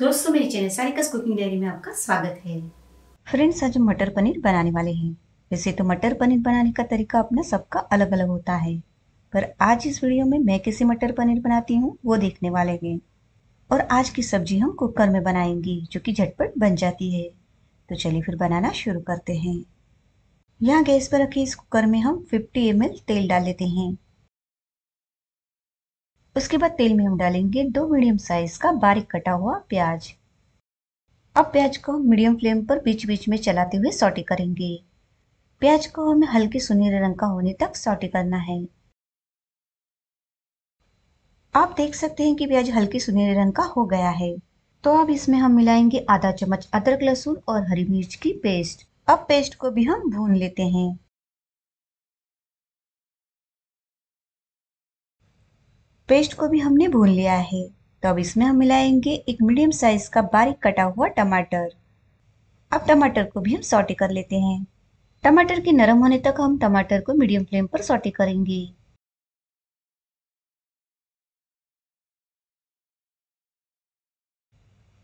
दोस्तों मेरे channel सारिकास cooking diary में आपका स्वागत है फ्रेंड्स आज हम मटर पनीर बनाने वाले हैं वैसे तो मटर पनीर बनाने का तरीका अपना सबका अलग अलग होता है पर आज इस वीडियो में मैं कैसे मटर पनीर बनाती हूँ वो देखने वाले हैं और आज की सब्जी हम कुकर में बनाएंगे जो कि झटपट बन जाती है तो चलिए फिर बनाना शुरू करते हैं यहाँ गैस पर रखे इस कुकर में हम 50 ml तेल डाल लेते हैं उसके बाद तेल में हम डालेंगे दो मीडियम साइज का बारीक कटा हुआ प्याज अब प्याज को हम मीडियम फ्लेम पर बीच बीच में चलाते हुए सॉटे करेंगे प्याज को हमें हल्के सुनहरे रंग का होने तक सॉटे करना है आप देख सकते हैं कि प्याज हल्के सुनहरे रंग का हो गया है तो अब इसमें हम मिलाएंगे आधा चम्मच अदरक लहसुन और हरी मिर्च की पेस्ट अब पेस्ट को भी हम भून लेते हैं पेस्ट को भी हमने भून लिया है तो अब इसमें हम मिलाएंगे एक मीडियम साइज का बारीक कटा हुआ टमाटर अब टमाटर को भी हम सॉटे कर लेते हैं टमाटर के नरम होने तक हम टमाटर को मीडियम फ्लेम पर सॉटे करेंगे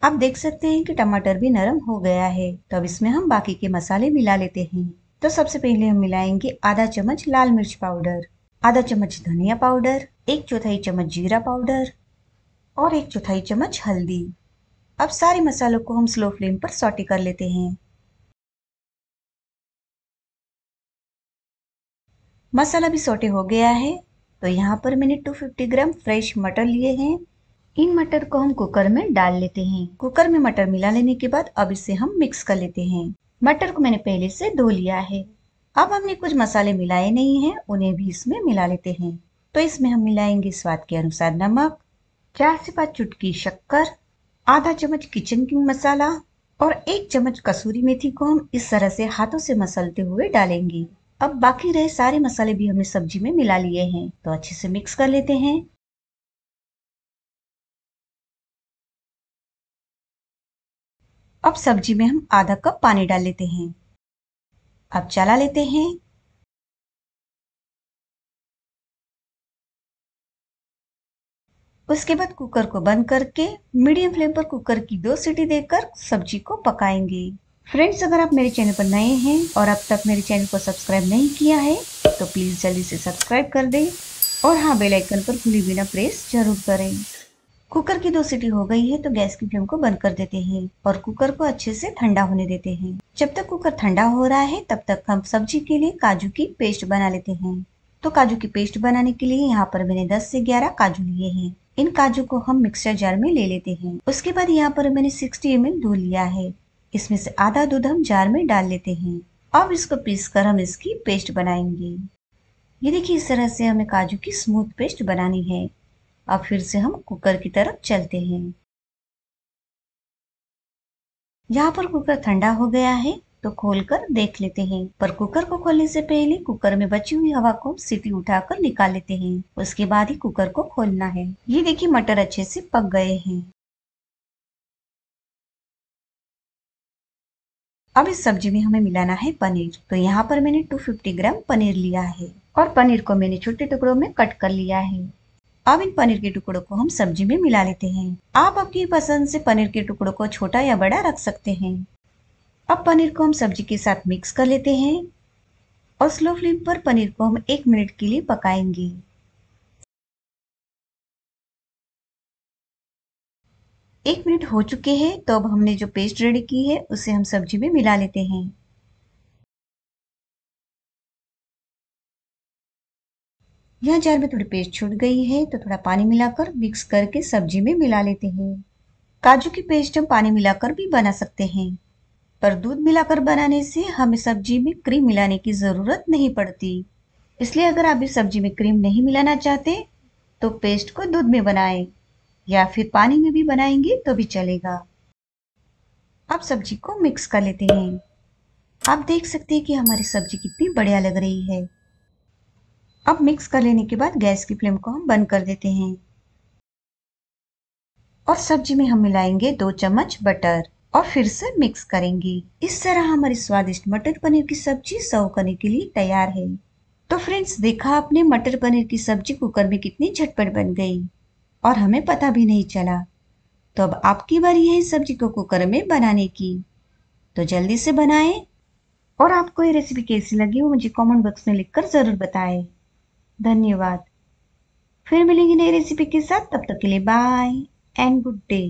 आप देख सकते हैं कि टमाटर भी नरम हो गया है तो अब इसमें हम बाकी के मसाले मिला लेते हैं तो सबसे पहले हम मिलाएंगे आधा चम्मच लाल मिर्च पाउडर आधा चम्मच धनिया पाउडर एक चौथाई चम्मच जीरा पाउडर और एक चौथाई चम्मच हल्दी अब सारे मसालों को हम स्लो फ्लेम पर सॉटी कर लेते हैं मसाला भी सोटे हो गया है तो यहाँ पर मैंने 250 ग्राम फ्रेश मटर लिए हैं इन मटर को हम कुकर में डाल लेते हैं कुकर में मटर मिला लेने के बाद अब इसे हम मिक्स कर लेते हैं मटर को मैंने पहले से धो लिया है अब हमने कुछ मसाले मिलाए नहीं हैं उन्हें भी इसमें मिला लेते हैं तो इसमें हम मिलाएंगे स्वाद के अनुसार नमक चार से पाँच चुटकी शक्कर आधा चम्मच किचन किंग मसाला और एक चम्मच कसूरी मेथी को हम इस तरह से हाथों से मसलते हुए डालेंगे अब बाकी रहे सारे मसाले भी हमने सब्जी में मिला लिए हैं तो अच्छे से मिक्स कर लेते हैं अब सब्जी में हम आधा कप पानी डाल लेते हैं अब चला लेते हैं उसके बाद कुकर को बंद करके मीडियम फ्लेम पर कुकर की दो सीटी देकर सब्जी को पकाएंगे फ्रेंड्स अगर आप मेरे चैनल पर नए हैं और अब तक मेरे चैनल को सब्सक्राइब नहीं किया है तो प्लीज़ जल्दी से सब्सक्राइब कर दें और हाँ बेल आइकन पर खुली बिना प्रेस जरूर करें कुकर की दो सीटी हो गई है तो गैस की फ्लेम को बंद कर देते हैं और कुकर को अच्छे से ठंडा होने देते हैं जब तक कुकर ठंडा हो रहा है तब तक हम सब्जी के लिए काजू की पेस्ट बना लेते हैं तो काजू की पेस्ट बनाने के लिए यहाँ पर मैंने 10 से 11 काजू लिए हैं इन काजू को हम मिक्सर जार में ले लेते हैं उसके बाद यहाँ पर मैंने 60 एम दूध लिया है इसमें से आधा दूध हम जार में डाल लेते हैं अब इसको पीस कर हम इसकी पेस्ट बनाएंगे ये देखिए इस तरह से हमें काजू की स्मूथ पेस्ट बनानी है अब फिर से हम कुकर की तरफ चलते हैं यहाँ पर कुकर ठंडा हो गया है तो खोलकर देख लेते हैं पर कुकर को खोलने से पहले कुकर में बची हुई हवा को सीटी उठाकर निकाल लेते हैं उसके बाद ही कुकर को खोलना है ये देखिए मटर अच्छे से पक गए हैं अब इस सब्जी में हमें मिलाना है पनीर तो यहाँ पर मैंने 250 ग्राम पनीर लिया है और पनीर को मैंने छोटे टुकड़ों में कट कर लिया है अब इन पनीर के टुकड़ों को हम सब्जी में मिला लेते हैं आप अपनी पसंद से पनीर के टुकड़ों को छोटा या बड़ा रख सकते हैं अब पनीर को हम सब्जी के साथ मिक्स कर लेते हैं और स्लो फ्लेम पर पनीर को हम एक मिनट के लिए पकाएंगे एक मिनट हो चुके हैं तो अब हमने जो पेस्ट रेडी की है उसे हम सब्जी में मिला लेते हैं यह जार में थोड़ी पेस्ट छूट गई है तो थोड़ा पानी मिलाकर मिक्स करके सब्जी में मिला लेते हैं काजू की पेस्ट हम पानी मिलाकर भी बना सकते हैं पर दूध मिलाकर बनाने से हमें सब्जी में क्रीम मिलाने की ज़रूरत नहीं पड़ती इसलिए अगर आप इस सब्जी में क्रीम नहीं मिलाना चाहते तो पेस्ट को दूध में बनाएं या फिर पानी में भी बनाएंगे तो भी चलेगा अब सब्जी को मिक्स कर लेते हैं आप देख सकते हैं कि हमारी सब्जी कितनी बढ़िया लग रही है अब मिक्स कर लेने के बाद गैस की फ्लेम को हम बंद कर देते हैं और सब्जी में हम मिलाएंगे दो चम्मच बटर और फिर से मिक्स करेंगे इस तरह हमारी स्वादिष्ट मटर पनीर की सब्जी सर्व करने के लिए तैयार है तो फ्रेंड्स देखा आपने मटर पनीर की सब्जी कुकर में कितनी झटपट बन गई और हमें पता भी नहीं चला तो अब आपकी बारी है इस सब्जी को कुकर में बनाने की तो जल्दी से बनाएं और आपको ये रेसिपी कैसी लगी वो मुझे कमेंट बॉक्स में लिखकर ज़रूर बताएं धन्यवाद फिर मिलेंगे नई रेसिपी के साथ तब तक के लिए बाय एंड गुड डे